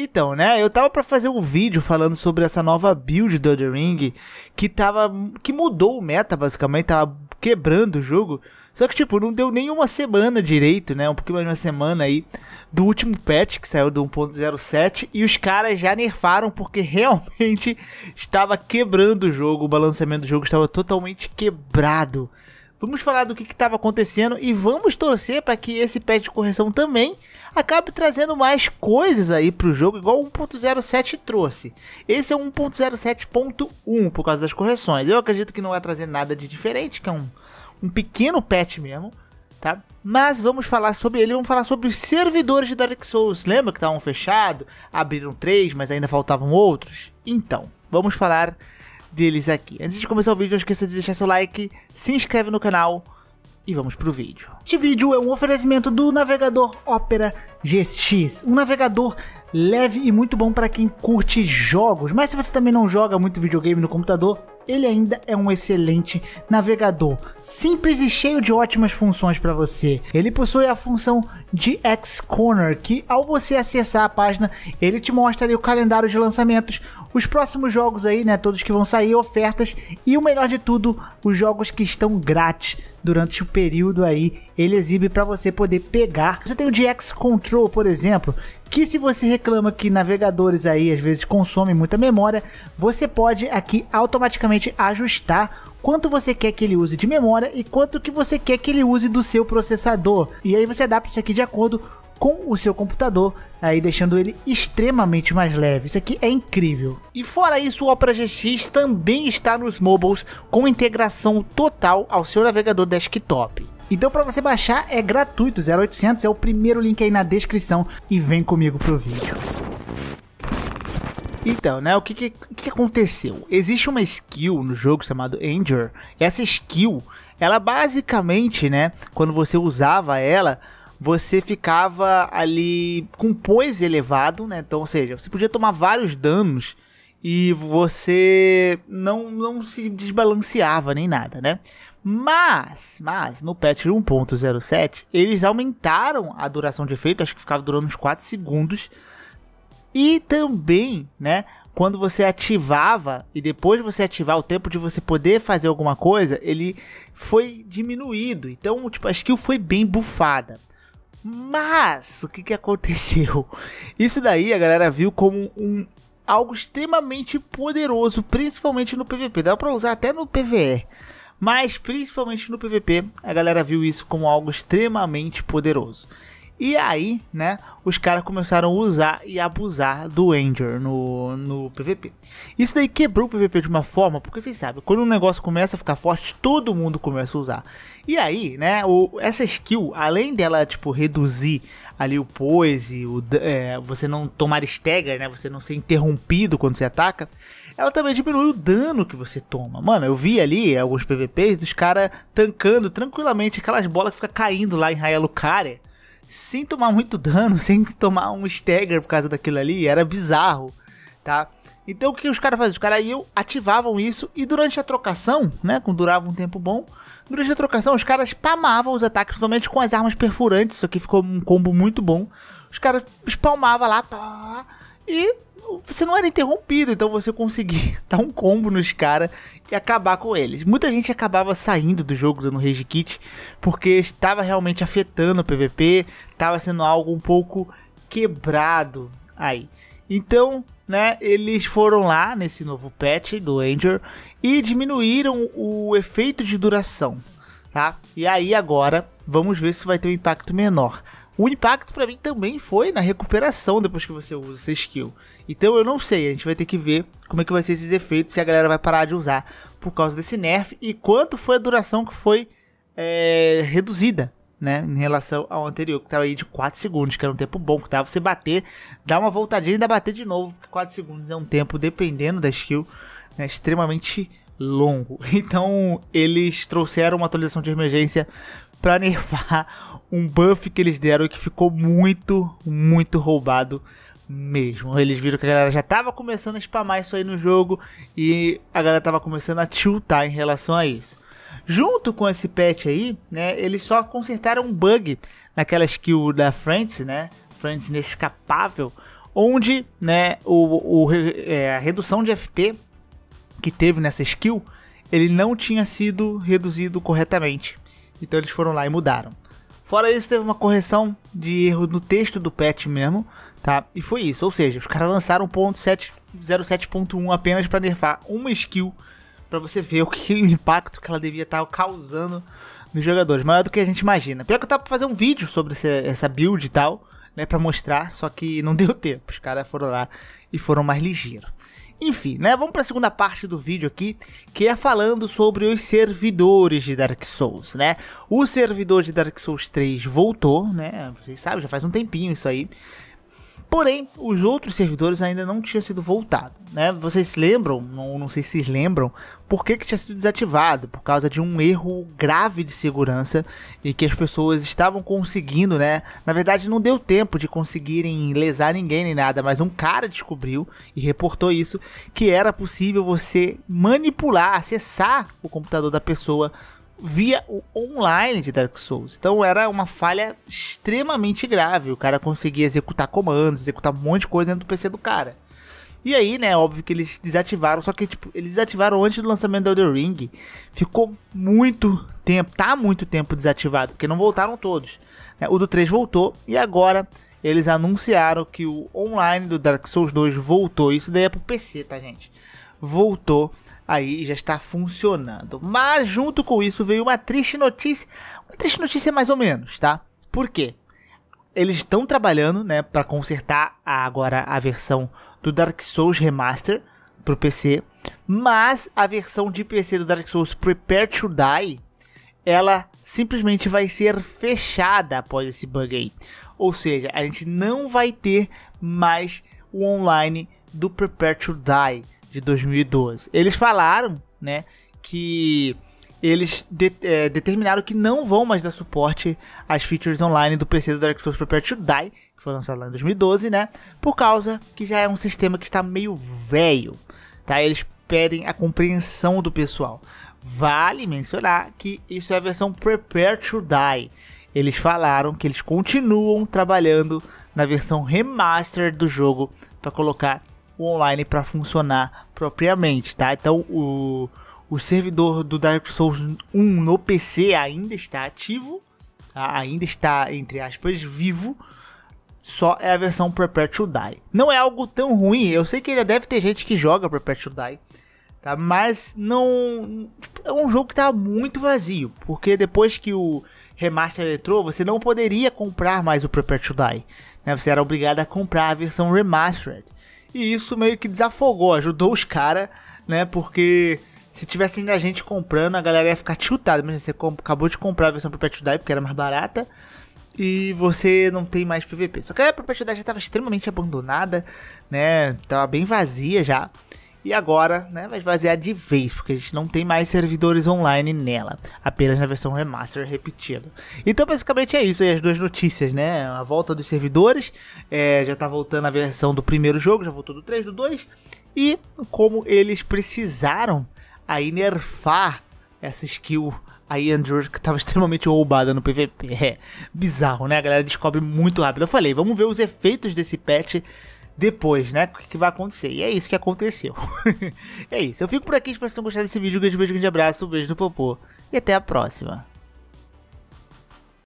Então, né, eu tava para fazer um vídeo falando sobre essa nova build do The Ring, que tava que mudou o meta basicamente, tava quebrando o jogo. Só que tipo, não deu nenhuma semana direito, né? Um pouquinho mais de uma semana aí do último patch que saiu do 1.07 e os caras já nerfaram porque realmente estava quebrando o jogo, o balanceamento do jogo estava totalmente quebrado. Vamos falar do que estava acontecendo e vamos torcer para que esse patch de correção também acabe trazendo mais coisas aí pro jogo, igual o 1.07 trouxe. Esse é o 1.07.1 por causa das correções. Eu acredito que não vai trazer nada de diferente, que é um, um pequeno patch mesmo, tá? Mas vamos falar sobre ele, vamos falar sobre os servidores de Dark Souls. Lembra que estavam fechados, abriram três, mas ainda faltavam outros? Então, vamos falar deles aqui. Antes de começar o vídeo, não esqueça de deixar seu like, se inscreve no canal e vamos pro vídeo. Este vídeo é um oferecimento do navegador Opera GX, um navegador leve e muito bom para quem curte jogos, mas se você também não joga muito videogame no computador, ele ainda é um excelente navegador, simples e cheio de ótimas funções para você. Ele possui a função GX Corner, que ao você acessar a página, ele te mostra o calendário de lançamentos, os próximos jogos aí, né? Todos que vão sair, ofertas e o melhor de tudo, os jogos que estão grátis durante o período aí, ele exibe para você poder pegar. Você tem o DX Control, por exemplo, que se você reclama que navegadores aí às vezes consomem muita memória, você pode aqui automaticamente ajustar quanto você quer que ele use de memória e quanto que você quer que ele use do seu processador. E aí você adapta isso aqui de acordo com o seu computador, aí deixando ele extremamente mais leve. Isso aqui é incrível. E fora isso, o Opera GX também está nos mobiles com integração total ao seu navegador desktop. Então para você baixar é gratuito, 0800 é o primeiro link aí na descrição e vem comigo pro vídeo. Então, né, o que, que, que aconteceu? Existe uma skill no jogo chamado Anger. Essa skill, ela basicamente, né, quando você usava ela, você ficava ali com poise elevado, né? Então, ou seja, você podia tomar vários danos e você não, não se desbalanceava nem nada, né? Mas, mas no patch 1.07 eles aumentaram a duração de efeito, acho que ficava durando uns 4 segundos. E também, né, quando você ativava e depois de você ativar o tempo de você poder fazer alguma coisa, ele foi diminuído. Então, tipo, a skill foi bem bufada. Mas o que, que aconteceu? Isso daí a galera viu como um algo extremamente poderoso, principalmente no PVP. Dá para usar até no PVE, mas principalmente no PVP, a galera viu isso como algo extremamente poderoso. E aí, né, os caras começaram a usar e abusar do Ender no, no PVP. Isso daí quebrou o PVP de uma forma, porque vocês sabem, quando um negócio começa a ficar forte, todo mundo começa a usar. E aí, né, o, essa skill, além dela, tipo, reduzir ali o poise, o, é, você não tomar stagger, né, você não ser interrompido quando você ataca, ela também diminui o dano que você toma. Mano, eu vi ali alguns PVPs dos caras tancando tranquilamente aquelas bolas que fica caindo lá em Raya Lucaria sem tomar muito dano, sem tomar um stagger por causa daquilo ali, era bizarro, tá? Então o que os caras faziam? Os caras iam, ativavam isso e durante a trocação, né, quando durava um tempo bom, durante a trocação os caras spamavam os ataques, principalmente com as armas perfurantes, isso aqui ficou um combo muito bom. Os caras spamavam lá, pá, pá, pá e você não era interrompido, então você conseguia dar um combo nos caras e acabar com eles. Muita gente acabava saindo do jogo dando Rage Kit porque estava realmente afetando o PVP, estava sendo algo um pouco quebrado aí. Então, né, eles foram lá nesse novo patch do Ranger e diminuíram o efeito de duração, tá? E aí agora vamos ver se vai ter um impacto menor. O impacto para mim também foi na recuperação depois que você usa essa skill. Então eu não sei, a gente vai ter que ver como é que vai ser esses efeitos, se a galera vai parar de usar por causa desse nerf e quanto foi a duração que foi é, reduzida, né, em relação ao anterior, que tava aí de 4 segundos, que era um tempo bom, que tava você bater, dar uma voltadinha e ainda bater de novo, porque 4 segundos é um tempo, dependendo da skill, né, extremamente longo. Então, eles trouxeram uma atualização de emergência para nerfar um buff que eles deram que ficou muito, muito roubado mesmo. Eles viram que a galera já tava começando a spamar isso aí no jogo e a galera tava começando a tiltar em relação a isso. Junto com esse patch aí, né, eles só consertaram um bug naquela skill da Friends, né, Friends inescapável, onde, né, o, o é, a redução de FP que teve nessa skill, ele não tinha sido reduzido corretamente. Então eles foram lá e mudaram. Fora isso, teve uma correção de erro no texto do patch mesmo, tá? E foi isso, ou seja, os caras lançaram 07.1 apenas para nerfar uma skill para você ver o que o impacto que ela devia estar tá causando nos jogadores, maior do que a gente imagina. Pior que eu tava pra fazer um vídeo sobre essa, build e tal, né, para mostrar, só que não deu tempo. Os caras foram lá e foram mais ligeiros. Enfim, né? Vamos para a segunda parte do vídeo aqui, que é falando sobre os servidores de Dark Souls, né? O servidor de Dark Souls 3 voltou, né? Vocês sabem, já faz um tempinho isso aí. Porém, os outros servidores ainda não tinham sido voltado, né? Vocês lembram, não, não sei se vocês lembram, por que, que tinha sido desativado? Por causa de um erro grave de segurança e que as pessoas estavam conseguindo, né? Na verdade, não deu tempo de conseguirem lesar ninguém nem nada, mas um cara descobriu e reportou isso que era possível você manipular, acessar o computador da pessoa via o online de Dark Souls. Então era uma falha extremamente grave. O cara conseguia executar comandos, executar um monte de coisa dentro do PC do cara. E aí, né, óbvio que eles desativaram, só que tipo, eles desativaram antes do lançamento do Elden Ring. Ficou muito tempo, tá muito tempo desativado, porque não voltaram todos. Né? O do 3 voltou e agora eles anunciaram que o online do Dark Souls 2 voltou. Isso daí é pro PC, tá, gente? voltou aí já está funcionando. Mas junto com isso veio uma triste notícia, uma triste notícia mais ou menos, tá? Por quê? Eles estão trabalhando, né, para consertar a, agora a versão do Dark Souls Remaster para o PC, mas a versão de PC do Dark Souls Prepare to Die, ela simplesmente vai ser fechada após esse bug aí. Ou seja, a gente não vai ter mais o online do Prepare to Die de 2012. Eles falaram, né, que eles de, é, determinaram que não vão mais dar suporte às features online do PC do Dark Souls Prepared to Die, que foi lançado lá em 2012, né? Por causa que já é um sistema que está meio velho, tá? Eles pedem a compreensão do pessoal. Vale mencionar que isso é a versão Perpetual to Die. Eles falaram que eles continuam trabalhando na versão remaster do jogo para colocar o online para funcionar propriamente, tá? Então o, o servidor do Dark Souls 1 no PC ainda está ativo, tá? ainda está, entre aspas, vivo. Só é a versão Perpetual Die. Não é algo tão ruim, eu sei que ainda deve ter gente que joga Perpetual Die, tá? mas não. Tipo, é um jogo que tá muito vazio, porque depois que o remaster entrou, você não poderia comprar mais o Perpetual Die. Né? Você era obrigado a comprar a versão remastered. E isso meio que desafogou, ajudou os caras, né? Porque se tivesse ainda a gente comprando, a galera ia ficar tiltada. Mas você acabou de comprar a versão Perpetual Die porque era mais barata. E você não tem mais PVP. Só que a Perpetual Die já estava extremamente abandonada, né? Tava bem vazia já. E agora, né, vai esvaziar de vez, porque a gente não tem mais servidores online nela, apenas na versão remaster repetida. Então, basicamente é isso aí, as duas notícias, né? A volta dos servidores, é, já tá voltando a versão do primeiro jogo, já voltou do 3, do 2, e como eles precisaram aí nerfar essa skill aí Andrew que tava extremamente roubada no PVP. É bizarro, né? A galera descobre muito rápido. Eu falei, vamos ver os efeitos desse patch depois, né? O que, que vai acontecer. E é isso que aconteceu. é isso. Eu fico por aqui, espero que vocês tenham gostado desse vídeo. Um grande beijo, um grande abraço, um beijo no popô. E até a próxima.